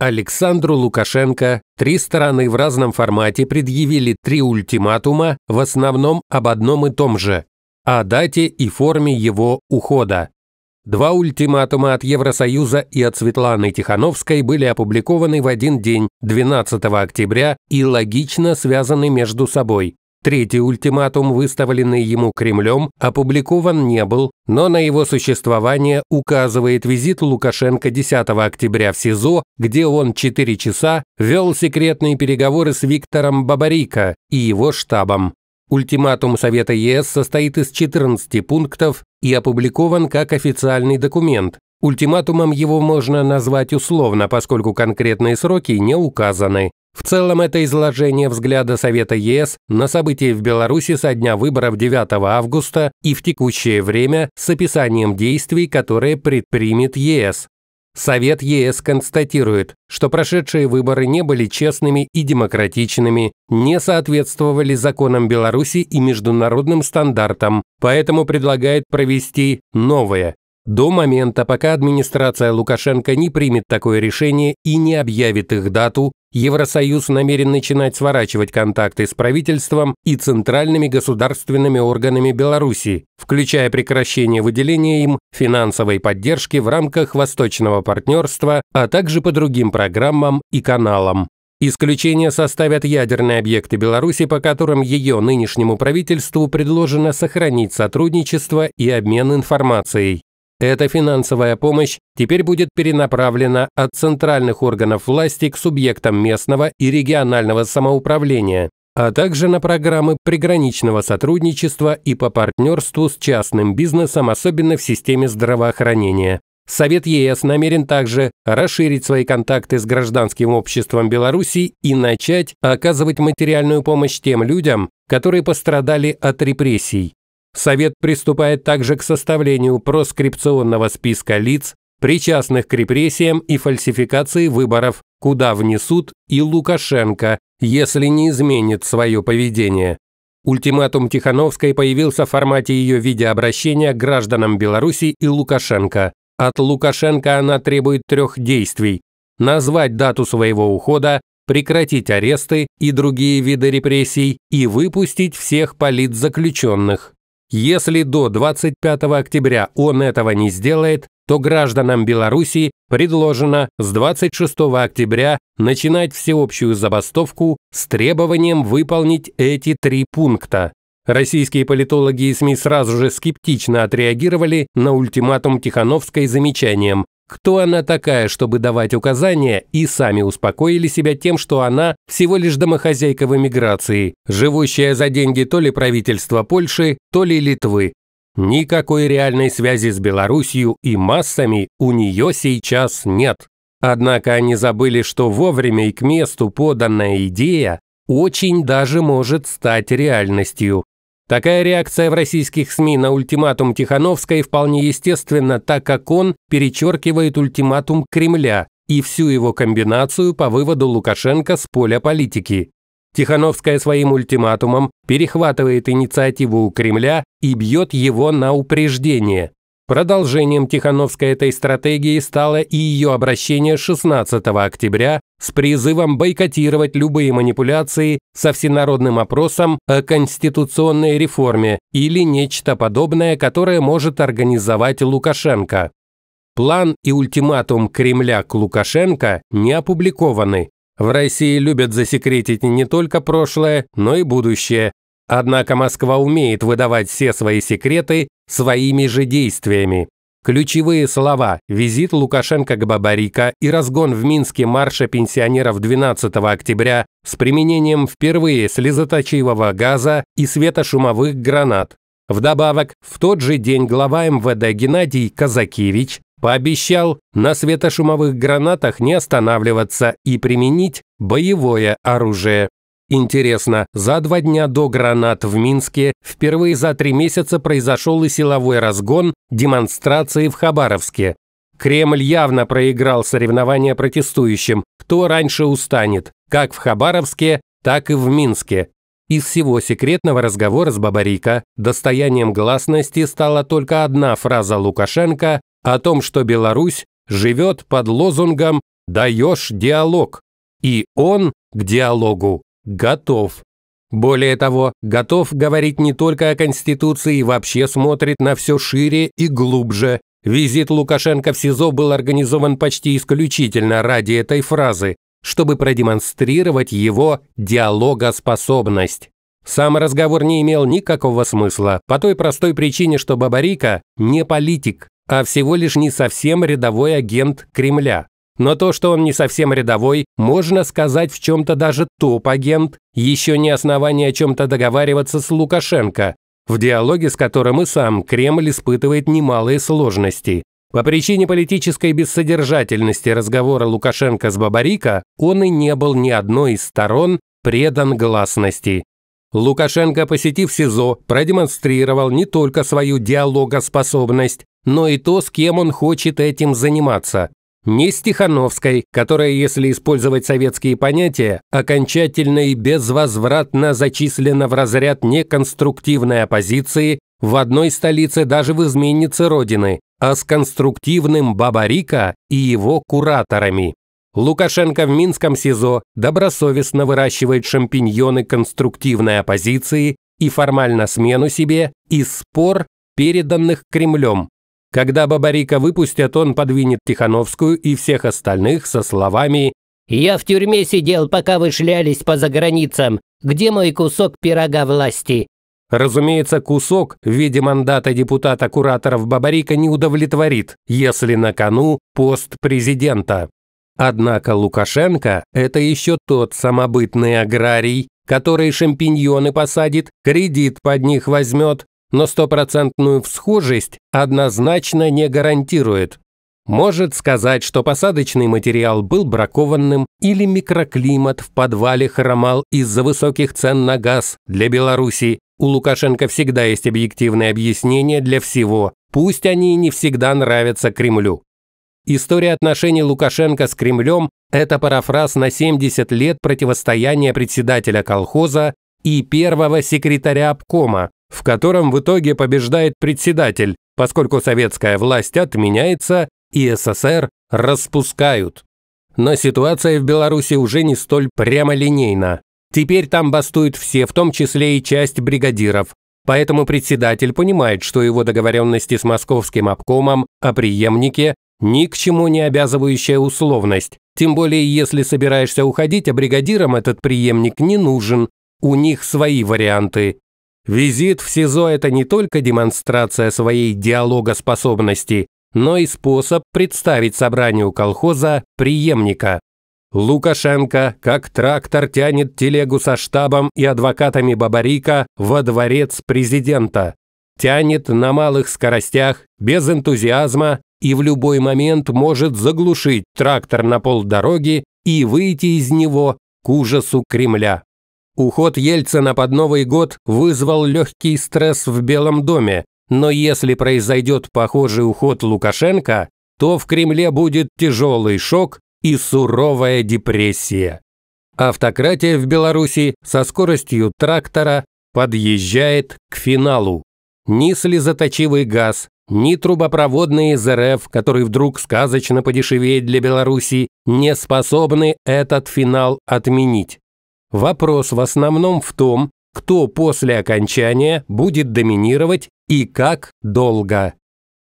Александру Лукашенко три стороны в разном формате предъявили три ультиматума, в основном об одном и том же – о дате и форме его ухода. Два ультиматума от Евросоюза и от Светланы Тихановской были опубликованы в один день, 12 октября, и логично связаны между собой. Третий ультиматум, выставленный ему Кремлем, опубликован не был, но на его существование указывает визит Лукашенко 10 октября в СИЗО, где он 4 часа вел секретные переговоры с Виктором Бабарико и его штабом. Ультиматум Совета ЕС состоит из 14 пунктов и опубликован как официальный документ. Ультиматумом его можно назвать условно, поскольку конкретные сроки не указаны. В целом это изложение взгляда Совета ЕС на события в Беларуси со дня выборов 9 августа и в текущее время с описанием действий, которые предпримет ЕС. Совет ЕС констатирует, что прошедшие выборы не были честными и демократичными, не соответствовали законам Беларуси и международным стандартам, поэтому предлагает провести новые, до момента, пока администрация Лукашенко не примет такое решение и не объявит их дату Евросоюз намерен начинать сворачивать контакты с правительством и центральными государственными органами Беларуси, включая прекращение выделения им финансовой поддержки в рамках Восточного партнерства, а также по другим программам и каналам. Исключение составят ядерные объекты Беларуси, по которым ее нынешнему правительству предложено сохранить сотрудничество и обмен информацией. Эта финансовая помощь теперь будет перенаправлена от центральных органов власти к субъектам местного и регионального самоуправления, а также на программы приграничного сотрудничества и по партнерству с частным бизнесом, особенно в системе здравоохранения. Совет ЕС намерен также расширить свои контакты с гражданским обществом Беларуси и начать оказывать материальную помощь тем людям, которые пострадали от репрессий. Совет приступает также к составлению проскрипционного списка лиц, причастных к репрессиям и фальсификации выборов, куда внесут и Лукашенко, если не изменит свое поведение. Ультиматум Тихановской появился в формате ее видеообращения к гражданам Беларуси и Лукашенко. От Лукашенко она требует трех действий. Назвать дату своего ухода, прекратить аресты и другие виды репрессий и выпустить всех политзаключенных. Если до 25 октября он этого не сделает, то гражданам Беларуси предложено с 26 октября начинать всеобщую забастовку с требованием выполнить эти три пункта. Российские политологи и СМИ сразу же скептично отреагировали на ультиматум Тихановской замечанием кто она такая, чтобы давать указания, и сами успокоили себя тем, что она всего лишь домохозяйка в эмиграции, живущая за деньги то ли правительства Польши, то ли Литвы. Никакой реальной связи с Белоруссией и массами у нее сейчас нет. Однако они забыли, что вовремя и к месту поданная идея очень даже может стать реальностью, Такая реакция в российских СМИ на ультиматум Тихановской вполне естественна, так как он перечеркивает ультиматум Кремля и всю его комбинацию по выводу Лукашенко с поля политики. Тихановская своим ультиматумом перехватывает инициативу у Кремля и бьет его на упреждение. Продолжением Тихановской этой стратегии стало и ее обращение 16 октября с призывом бойкотировать любые манипуляции со всенародным опросом о конституционной реформе или нечто подобное, которое может организовать Лукашенко. План и ультиматум Кремля к Лукашенко не опубликованы. В России любят засекретить не только прошлое, но и будущее, Однако Москва умеет выдавать все свои секреты своими же действиями. Ключевые слова «визит Лукашенко к Бабарика и «разгон в Минске марша пенсионеров 12 октября» с применением впервые слезоточивого газа и светошумовых гранат. Вдобавок, в тот же день глава МВД Геннадий Казакевич пообещал на светошумовых гранатах не останавливаться и применить боевое оружие. Интересно, за два дня до гранат в Минске впервые за три месяца произошел и силовой разгон демонстрации в Хабаровске. Кремль явно проиграл соревнования протестующим, кто раньше устанет, как в Хабаровске, так и в Минске. Из всего секретного разговора с Бабарика достоянием гласности стала только одна фраза Лукашенко о том, что Беларусь живет под лозунгом «даешь диалог», и он к диалогу готов. Более того, готов говорить не только о Конституции, вообще смотрит на все шире и глубже. Визит Лукашенко в СИЗО был организован почти исключительно ради этой фразы, чтобы продемонстрировать его диалогоспособность. Сам разговор не имел никакого смысла, по той простой причине, что Бабарика не политик, а всего лишь не совсем рядовой агент Кремля. Но то, что он не совсем рядовой, можно сказать в чем-то даже топ-агент, еще не основание о чем-то договариваться с Лукашенко, в диалоге с которым и сам Кремль испытывает немалые сложности. По причине политической бессодержательности разговора Лукашенко с Бабарика, он и не был ни одной из сторон предан гласности. Лукашенко, посетив СИЗО, продемонстрировал не только свою диалогоспособность, но и то, с кем он хочет этим заниматься ни Стихановской, которая, если использовать советские понятия, окончательно и безвозвратно зачислена в разряд неконструктивной оппозиции в одной столице даже в изменнице Родины, а с конструктивным Бабарика и его кураторами. Лукашенко в Минском СИЗО добросовестно выращивает шампиньоны конструктивной оппозиции и формально смену себе из спор, переданных Кремлем, когда Бабарика выпустят, он подвинет Тихановскую и всех остальных со словами «Я в тюрьме сидел, пока вы шлялись по заграницам. Где мой кусок пирога власти?» Разумеется, кусок в виде мандата депутата-кураторов Бабарика не удовлетворит, если на кону пост президента. Однако Лукашенко – это еще тот самобытный аграрий, который шампиньоны посадит, кредит под них возьмет, но стопроцентную всхожесть однозначно не гарантирует. Может сказать, что посадочный материал был бракованным или микроклимат в подвале хромал из-за высоких цен на газ для Беларуси. У Лукашенко всегда есть объективные объяснения для всего, пусть они не всегда нравятся Кремлю. История отношений Лукашенко с Кремлем – это парафраз на 70 лет противостояния председателя колхоза и первого секретаря обкома в котором в итоге побеждает председатель, поскольку советская власть отменяется и СССР распускают. Но ситуация в Беларуси уже не столь прямолинейна. Теперь там бастуют все, в том числе и часть бригадиров. Поэтому председатель понимает, что его договоренности с московским обкомом о преемнике ни к чему не обязывающая условность. Тем более, если собираешься уходить, а бригадирам этот преемник не нужен. У них свои варианты. Визит в СИЗО – это не только демонстрация своей диалогоспособности, но и способ представить собранию колхоза преемника. Лукашенко, как трактор, тянет телегу со штабом и адвокатами Бабарика во дворец президента. Тянет на малых скоростях, без энтузиазма и в любой момент может заглушить трактор на полдороги и выйти из него к ужасу Кремля. Уход Ельцина под Новый год вызвал легкий стресс в Белом доме, но если произойдет похожий уход Лукашенко, то в Кремле будет тяжелый шок и суровая депрессия. Автократия в Беларуси со скоростью трактора подъезжает к финалу. Ни слезоточивый газ, ни трубопроводный ЗРФ, который вдруг сказочно подешевеет для Беларуси, не способны этот финал отменить. Вопрос в основном в том, кто после окончания будет доминировать и как долго.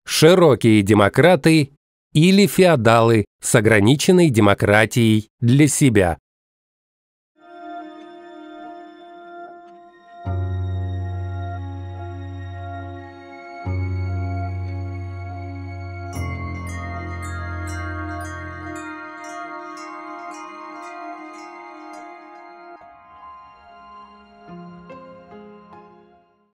Широкие демократы или феодалы с ограниченной демократией для себя.